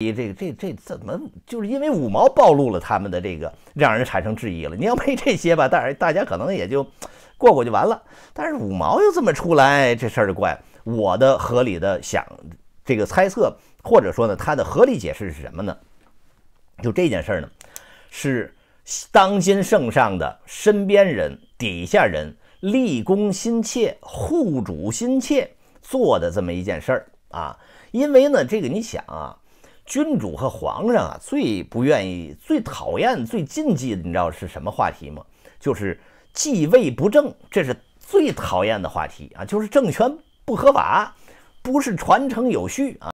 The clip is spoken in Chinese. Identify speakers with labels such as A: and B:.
A: 你这个这这怎么就是因为五毛暴露了他们的这个，让人产生质疑了。你要没这些吧，当然大家可能也就过过就完了。但是五毛又这么出来，这事儿就怪。我的合理的想，这个猜测或者说呢，他的合理解释是什么呢？就这件事儿呢，是当今圣上的身边人、底下人立功心切、护主心切做的这么一件事儿啊。因为呢，这个你想啊。君主和皇上啊，最不愿意、最讨厌、最禁忌的，你知道是什么话题吗？就是继位不正，这是最讨厌的话题啊！就是政权不合法，不是传承有序啊。